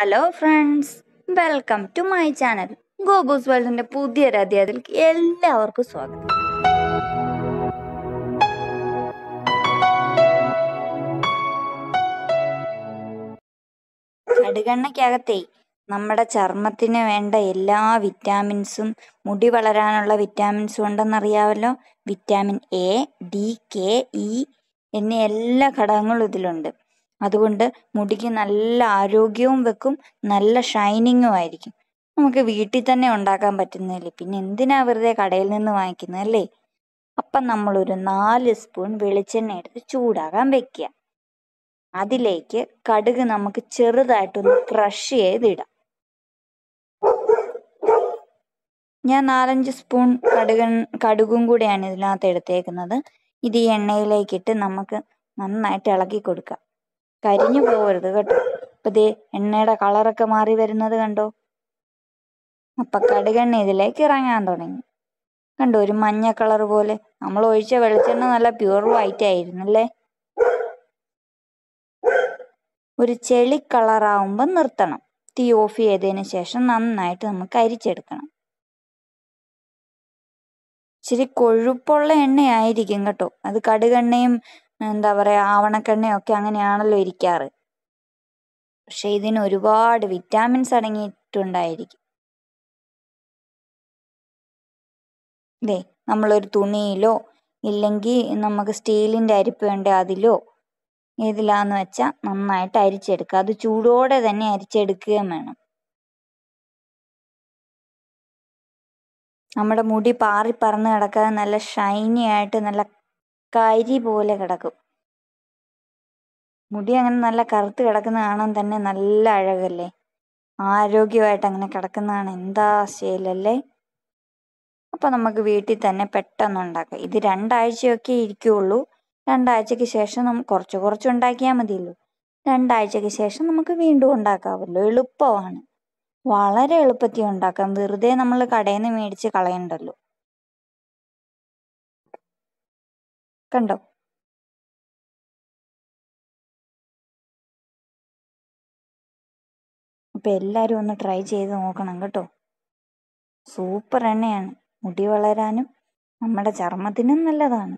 hello friends welcome to my channel ഗോബൂസ് വേൾഡിന്റെ പുതിയൊരു അധ്യായത്തിലേക്ക് എല്ലാവർക്കും സ്വാഗതം കടുകണ്ണയ്ക്കകത്തെ നമ്മുടെ ചർമ്മത്തിന് വേണ്ട എല്ലാ വിറ്റാമിൻസും മുടി വളരാനുള്ള വിറ്റാമിൻസും ഉണ്ടെന്നറിയാമല്ലോ vitamin A D K E e, എന്നീ എല്ലാ ഘടകങ്ങളും ഇതിലുണ്ട് അതുകൊണ്ട് മുടിക്ക് നല്ല ആരോഗ്യവും വെക്കും നല്ല ഷൈനിങ്ങും ആയിരിക്കും നമുക്ക് വീട്ടിൽ തന്നെ ഉണ്ടാക്കാൻ പറ്റുന്നതല്ലേ പിന്നെ എന്തിനാ വെറുതെ കടയിൽ നിന്ന് വാങ്ങിക്കുന്നത് അല്ലേ അപ്പം നമ്മളൊരു നാല് സ്പൂൺ വെളിച്ചെണ്ണ എടുത്ത് ചൂടാകാൻ വെക്കുക അതിലേക്ക് കടുക് നമുക്ക് ചെറുതായിട്ടൊന്ന് ക്രഷ് ചെയ്തിടാം ഞാൻ നാലഞ്ച് സ്പൂൺ കടുകൻ കടുകും കൂടെയാണ് ഇതിനകത്ത് എടുത്തേക്കുന്നത് ഇത് ഈ എണ്ണയിലേക്കിട്ട് നമുക്ക് നന്നായിട്ട് ഇളക്കി കൊടുക്കാം കരിഞ്ഞു പോകരുത് കേട്ടോ ഇപ്പൊ ദേ എണ്ണയുടെ കളറൊക്കെ മാറി വരുന്നത് കണ്ടോ അപ്പൊ കടുകെണ്ണ ഇതിലേക്ക് ഇറങ്ങാൻ തുടങ്ങി കണ്ടോ ഒരു മഞ്ഞ കളർ പോലെ നമ്മൾ ഒഴിച്ച വെളിച്ചെണ്ണ നല്ല പ്യുവർ വൈറ്റ് ആയിരുന്നല്ലേ ഒരു ചെളി കളറാവുമ്പോ നിർത്തണം തീ ഓഫ് ചെയ്തതിന് ശേഷം നന്നായിട്ട് നമുക്ക് അരിച്ചെടുക്കണം ഇച്ചിരി കൊഴുപ്പുള്ള എണ്ണയായിരിക്കും കേട്ടോ അത് കടുകെണ്ണയും എന്താ പറയാ ആവണക്കെണ്ണയൊക്കെ അങ്ങനെയാണല്ലോ ഇരിക്കാറ് പക്ഷെ ഇതിന് ഒരുപാട് വിറ്റാമിൻസ് അടങ്ങിയിട്ടുണ്ടായിരിക്കും ദേ നമ്മളൊരു തുണിയിലോ ഇല്ലെങ്കിൽ നമുക്ക് സ്റ്റീലിൻ്റെ അരിപ്പ് വേണ്ട അതിലോ ഏതിലാന്ന് വെച്ചാൽ നന്നായിട്ട് അരിച്ചെടുക്കുക അത് ചൂടോടെ തന്നെ അരിച്ചെടുക്കുകയും വേണം നമ്മുടെ മുടി പാറി പറന്ന് കിടക്കാതെ നല്ല ഷൈനി ആയിട്ട് നല്ല കരി പോലെ കിടക്കും മുടി അങ്ങനെ നല്ല കറുത്ത് കിടക്കുന്ന കാണാൻ തന്നെ നല്ല അഴകല്ലേ ആരോഗ്യമായിട്ട് അങ്ങനെ കിടക്കുന്നതാണ് എന്താ ശീലല്ലേ അപ്പൊ നമുക്ക് വീട്ടിൽ തന്നെ പെട്ടെന്ന് ഉണ്ടാക്കാം ഇത് രണ്ടാഴ്ചയൊക്കെ ഇരിക്കുള്ളൂ രണ്ടാഴ്ചക്ക് ശേഷം നമുക്ക് കുറച്ച് കുറച്ച് ഉണ്ടാക്കിയാൽ മതിയല്ലോ രണ്ടാഴ്ചക്ക് ശേഷം നമുക്ക് വീണ്ടും ഉണ്ടാക്കാവല്ലോ എളുപ്പമാണ് വളരെ എളുപ്പത്തിൽ ഉണ്ടാക്കാം വെറുതെ നമ്മൾ കടയിൽ നിന്ന് മേടിച്ച് കളയണ്ടല്ലോ കണ്ടോ അപ്പൊ എല്ലാരും ഒന്ന് ട്രൈ ചെയ്ത് നോക്കണം കേട്ടോ സൂപ്പർ എണ്ണയാണ് മുടി വളരാനും നമ്മുടെ ചർമ്മത്തിനും നല്ലതാണ്